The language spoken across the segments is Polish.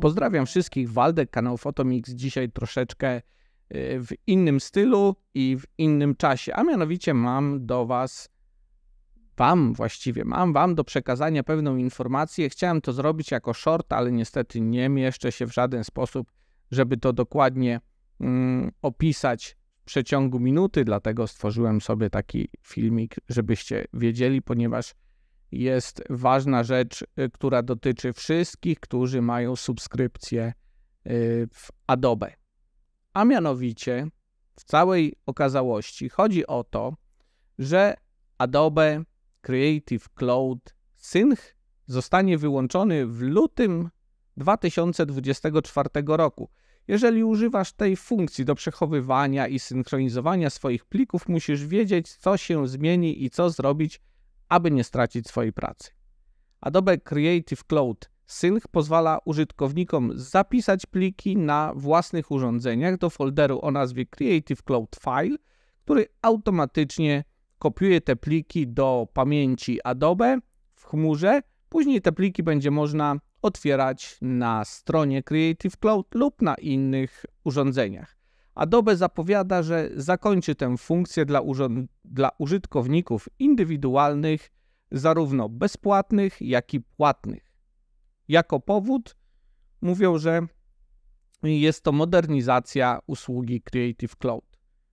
Pozdrawiam wszystkich. Waldek, kanał Fotomix. Dzisiaj troszeczkę y, w innym stylu i w innym czasie, a mianowicie mam do Was, Wam właściwie, mam Wam do przekazania pewną informację. Chciałem to zrobić jako short, ale niestety nie mieszczę się w żaden sposób, żeby to dokładnie mm, opisać w przeciągu minuty, dlatego stworzyłem sobie taki filmik, żebyście wiedzieli, ponieważ jest ważna rzecz, y, która dotyczy wszystkich, którzy mają subskrypcję y, w Adobe. A mianowicie w całej okazałości chodzi o to, że Adobe Creative Cloud Sync zostanie wyłączony w lutym 2024 roku. Jeżeli używasz tej funkcji do przechowywania i synchronizowania swoich plików, musisz wiedzieć, co się zmieni i co zrobić, aby nie stracić swojej pracy. Adobe Creative Cloud Sync pozwala użytkownikom zapisać pliki na własnych urządzeniach do folderu o nazwie Creative Cloud File, który automatycznie kopiuje te pliki do pamięci Adobe w chmurze. Później te pliki będzie można otwierać na stronie Creative Cloud lub na innych urządzeniach. Adobe zapowiada, że zakończy tę funkcję dla, dla użytkowników indywidualnych, zarówno bezpłatnych, jak i płatnych. Jako powód mówią, że jest to modernizacja usługi Creative Cloud.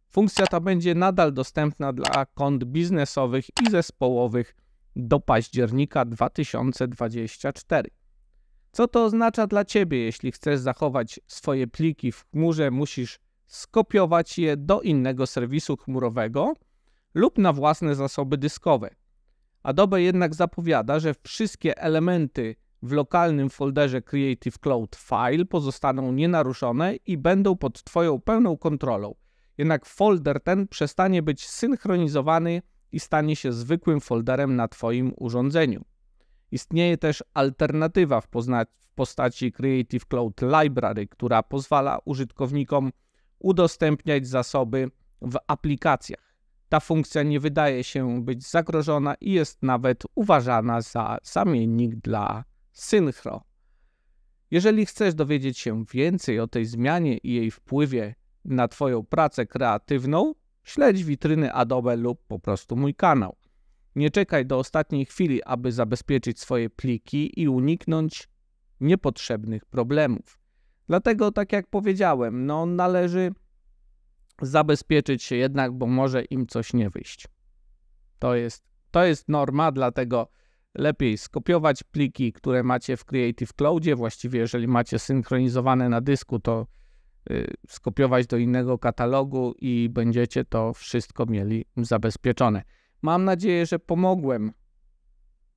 Funkcja ta będzie nadal dostępna dla kont biznesowych i zespołowych do października 2024. Co to oznacza dla Ciebie? Jeśli chcesz zachować swoje pliki w chmurze, musisz skopiować je do innego serwisu chmurowego lub na własne zasoby dyskowe. Adobe jednak zapowiada, że wszystkie elementy w lokalnym folderze Creative Cloud File pozostaną nienaruszone i będą pod Twoją pełną kontrolą. Jednak folder ten przestanie być synchronizowany i stanie się zwykłym folderem na Twoim urządzeniu. Istnieje też alternatywa w, postaci Creative Cloud Library, która pozwala użytkownikom udostępniać zasoby w aplikacjach. Ta funkcja nie wydaje się być zagrożona i jest nawet uważana za zamiennik dla synchro. Jeżeli chcesz dowiedzieć się więcej o tej zmianie i jej wpływie na Twoją pracę kreatywną, śledź witryny Adobe lub po prostu mój kanał. Nie czekaj do ostatniej chwili, aby zabezpieczyć swoje pliki i uniknąć niepotrzebnych problemów. Dlatego, tak jak powiedziałem, no należy zabezpieczyć się jednak, bo może im coś nie wyjść. To jest, to jest norma, dlatego lepiej skopiować pliki, które macie w Creative Cloudzie. Właściwie, jeżeli macie synchronizowane na dysku, to yy, skopiować do innego katalogu i będziecie to wszystko mieli zabezpieczone. Mam nadzieję, że pomogłem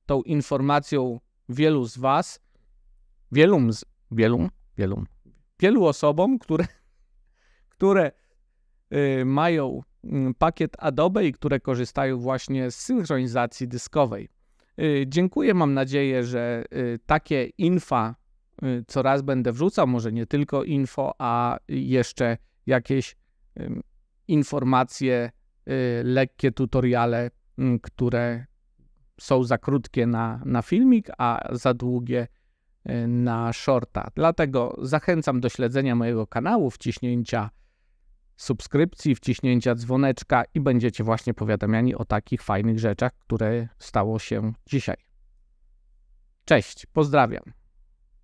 tą informacją wielu z Was, wielu, z, wielu wielu osobom, które, które y, mają mm, pakiet Adobe i które korzystają właśnie z synchronizacji dyskowej. Y, dziękuję, mam nadzieję, że y, takie infa coraz będę wrzucał, może nie tylko info, a jeszcze jakieś informacje, lekkie tutoriale, mm, które są za krótkie na, na filmik, a za długie Y, na shorta. Dlatego zachęcam do śledzenia mojego kanału, wciśnięcia subskrypcji, wciśnięcia dzwoneczka i będziecie właśnie powiadamiani o takich fajnych rzeczach, które stało się dzisiaj. Cześć, pozdrawiam.